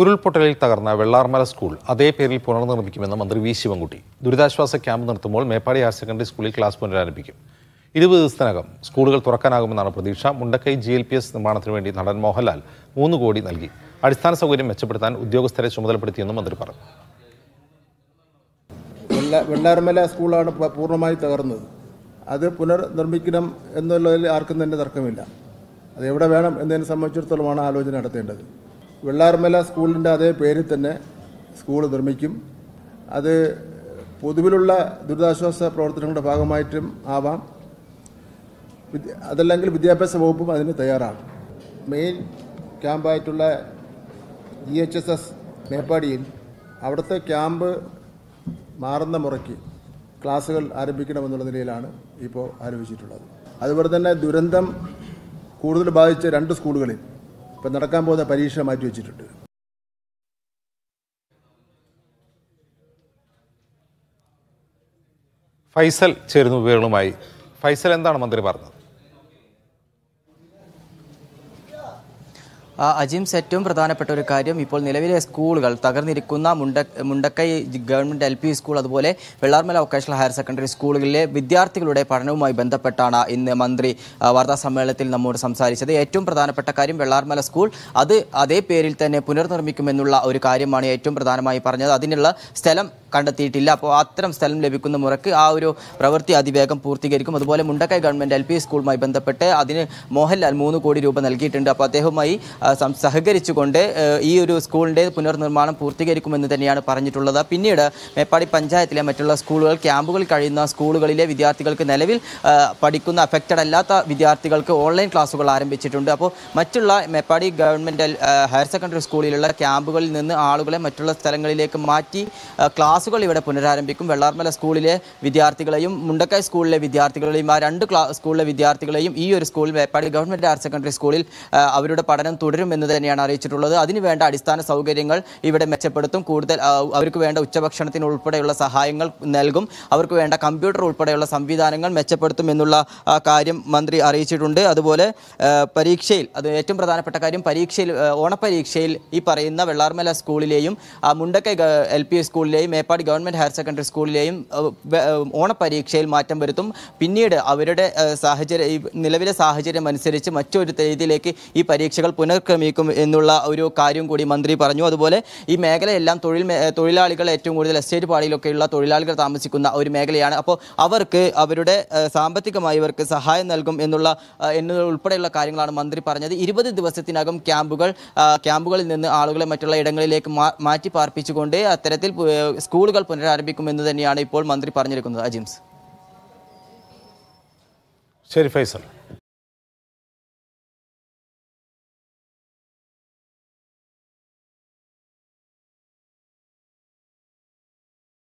ഉരുൾപൊട്ടലിൽ തകർന്ന വെള്ളാർമല സ്കൂൾ അതേ പേരിൽ പുനർനിർമ്മിക്കുമെന്ന് മന്ത്രി വി ശിവൻകുട്ടി ദുരിതാശ്വാസ ക്യാമ്പ് നടത്തുമ്പോൾ മേപ്പാടി ഹയർ സെക്കൻഡറി സ്കൂളിൽ ക്ലാസ് പുനരാരംഭിക്കും ഇരുപത് ദിവസത്തിനകം സ്കൂളുകൾ തുറക്കാനാകുമെന്നാണ് പ്രതീക്ഷ Mundakkai G L P S നിർമ്മാണത്തിന് വേണ്ടി നടൻ മോഹൻലാൽ മൂന്ന് കോടി നൽകി അടിസ്ഥാന സൗകര്യം മെച്ചപ്പെടുത്താൻ ഉദ്യോഗസ്ഥരെ ചുമതലപ്പെടുത്തിയെന്നും മന്ത്രി പറഞ്ഞു വെള്ളാർമല സ്കൂളാണ് പൂർണ്ണമായി തകർന്നത് അത് പുനർനിർമ്മിക്കണം എന്നുള്ളതിൽ ആർക്കും തന്നെ തർക്കമില്ല അത് എവിടെ വേണം എന്നതിനെ സംബന്ധിച്ചിടത്തോളമാണ് ആലോചന നടത്തേണ്ടത് വെള്ളാർമല സ്കൂളിൻ്റെ അതേ പേരിൽ തന്നെ സ്കൂൾ നിർമ്മിക്കും അത് പൊതുവിലുള്ള ദുരിതാശ്വാസ പ്രവർത്തനങ്ങളുടെ ഭാഗമായിട്ടും ആവാം അതല്ലെങ്കിൽ വിദ്യാഭ്യാസ വകുപ്പും അതിന് തയ്യാറാണ് മെയിൻ ക്യാമ്പായിട്ടുള്ള ജി എച്ച് എസ് എസ് മേപ്പാടിയിൽ അവിടുത്തെ ക്യാമ്പ് മാറുന്ന മുറയ്ക്ക് ക്ലാസ്സുകൾ ആരംഭിക്കണമെന്നുള്ള നിലയിലാണ് ഇപ്പോൾ ആലോചിച്ചിട്ടുള്ളത് അതുപോലെ തന്നെ ദുരന്തം കൂടുതൽ ബാധിച്ച രണ്ട് സ്കൂളുകളിൽ ഇപ്പം നടക്കാൻ പോകുന്ന പരീക്ഷ മാറ്റി വെച്ചിട്ടുണ്ട് ഫൈസൽ ചേരുന്ന വിവരങ്ങളുമായി ഫൈസൽ എന്താണ് മന്ത്രി പറഞ്ഞത് അജിംസ് ഏറ്റവും പ്രധാനപ്പെട്ട ഒരു കാര്യം ഇപ്പോൾ നിലവിലെ സ്കൂളുകൾ തകർന്നിരിക്കുന്ന മുണ്ട Mundakkai government L P school അതുപോലെ വെള്ളാർമല വൊക്കേഷണൽ ഹയർ സെക്കൻഡറി സ്കൂളുകളിലെ വിദ്യാർത്ഥികളുടെ പഠനവുമായി ബന്ധപ്പെട്ടാണ് ഇന്ന് മന്ത്രി വാർത്താ സമ്മേളനത്തിൽ നമ്മോട് സംസാരിച്ചത് ഏറ്റവും പ്രധാനപ്പെട്ട കാര്യം വെള്ളാർമല സ്കൂൾ അത് അതേ പേരിൽ തന്നെ പുനർനിർമ്മിക്കുമെന്നുള്ള ഒരു കാര്യമാണ് ഏറ്റവും പ്രധാനമായി പറഞ്ഞത് അതിനുള്ള സ്ഥലം കണ്ടെത്തിയിട്ടില്ല അപ്പോൾ അത്തരം സ്ഥലം ലഭിക്കുന്ന മുറയ്ക്ക് ആ ഒരു പ്രവൃത്തി അതിവേഗം പൂർത്തീകരിക്കും അതുപോലെ മുണ്ടക്കൈ ഗവൺമെൻറ് എൽ പി സ്കൂളുമായി ബന്ധപ്പെട്ട് അതിന് മോഹൻലാൽ മൂന്ന് കോടി രൂപ നൽകിയിട്ടുണ്ട് അപ്പോൾ അദ്ദേഹവുമായി സഹകരിച്ചുകൊണ്ട് ഈ ഒരു സ്കൂളിൻ്റെ പുനർനിർമ്മാണം പൂർത്തീകരിക്കുമെന്ന് തന്നെയാണ് പറഞ്ഞിട്ടുള്ളത് പിന്നീട് മേപ്പാടി പഞ്ചായത്തിലെ മറ്റുള്ള സ്കൂളുകൾ ക്യാമ്പുകളിൽ കഴിയുന്ന സ്കൂളുകളിലെ വിദ്യാർത്ഥികൾക്ക് നിലവിൽ പഠിക്കുന്ന അഫക്റ്റഡ് അല്ലാത്ത വിദ്യാർത്ഥികൾക്ക് ഓൺലൈൻ ക്ലാസ്സുകൾ ആരംഭിച്ചിട്ടുണ്ട് അപ്പോൾ മറ്റുള്ള മേപ്പാടി ഗവൺമെൻറ് ഹയർ സെക്കൻഡറി സ്കൂളിലുള്ള ക്യാമ്പുകളിൽ നിന്ന് ആളുകളെ മറ്റുള്ള സ്ഥലങ്ങളിലേക്ക് മാറ്റി ക്ലാസ് ക്ലാസ്സുകൾ ഇവിടെ പുനരാരംഭിക്കും വെള്ളാർമല സ്കൂളിലെ വിദ്യാർത്ഥികളെയും മുണ്ടക്കൈ സ്കൂളിലെ വിദ്യാർത്ഥികളെയും ആ രണ്ട് സ്കൂളിലെ വിദ്യാർത്ഥികളെയും ഈ ഒരു സ്കൂളിൽ മേപ്പാടി ഗവൺമെൻറ് ഹയർ സെക്കൻഡറി സ്കൂളിൽ അവരുടെ പഠനം തുടരും എന്ന് തന്നെയാണ് അറിയിച്ചിട്ടുള്ളത് അതിനുവേണ്ട അടിസ്ഥാന സൗകര്യങ്ങൾ ഇവിടെ മെച്ചപ്പെടുത്തും കൂടുതൽ അവർക്ക് വേണ്ട ഉച്ചഭക്ഷണത്തിന് ഉൾപ്പെടെയുള്ള സഹായങ്ങൾ നൽകും അവർക്ക് വേണ്ട കമ്പ്യൂട്ടർ ഉൾപ്പെടെയുള്ള സംവിധാനങ്ങൾ മെച്ചപ്പെടുത്തും എന്നുള്ള കാര്യം മന്ത്രി അറിയിച്ചിട്ടുണ്ട് അതുപോലെ പരീക്ഷയിൽ അത് ഏറ്റവും പ്രധാനപ്പെട്ട കാര്യം പരീക്ഷയിൽ ഓണപ്പരീക്ഷയിൽ ഈ പറയുന്ന വെള്ളാർമല സ്കൂളിലെയും മുണ്ടക്കൈ എൽ പി സ്കൂളിലെയും മേപ്പാടി ഗവൺമെൻറ് ഹയർ സെക്കൻഡറി സ്കൂളിലെയും ഓണപരീക്ഷയിൽ മാറ്റം വരുത്തും പിന്നീട് അവരുടെ സാഹചര്യം നിലവിലെ സാഹചര്യം അനുസരിച്ച് മറ്റൊരു രീതിയിലേക്ക് ഈ പരീക്ഷകൾ പുനഃക്രമിക്കും എന്നുള്ള ഒരു കാര്യം കൂടി മന്ത്രി പറഞ്ഞു അതുപോലെ ഈ മേഖലയെല്ലാം തൊഴിൽ തൊഴിലാളികൾ ഏറ്റവും കൂടുതൽ എസ്റ്റേറ്റ് പാടിയിലൊക്കെയുള്ള തൊഴിലാളികൾ താമസിക്കുന്ന ഒരു മേഖലയാണ് അപ്പോൾ അവർക്ക് അവരുടെ സാമ്പത്തികമായി ഇവർക്ക് സഹായം നൽകും എന്നുള്ള എന്നുൾപ്പെടെയുള്ള കാര്യങ്ങളാണ് മന്ത്രി പറഞ്ഞത് ഇരുപത് ദിവസത്തിനകം ക്യാമ്പുകൾ ക്യാമ്പുകളിൽ നിന്ന് ആളുകളെ മറ്റുള്ള ഇടങ്ങളിലേക്ക് മാറ്റി പാർപ്പിച്ചുകൊണ്ട് അത്തരത്തിൽ സ്കൂൾ സ്കൂളുകൾ പുനരാരംഭിക്കുമെന്ന് തന്നെയാണ് ഇപ്പോൾ മന്ത്രി പറഞ്ഞിരിക്കുന്നത് അജിംസ് ശരി ഫൈസൽ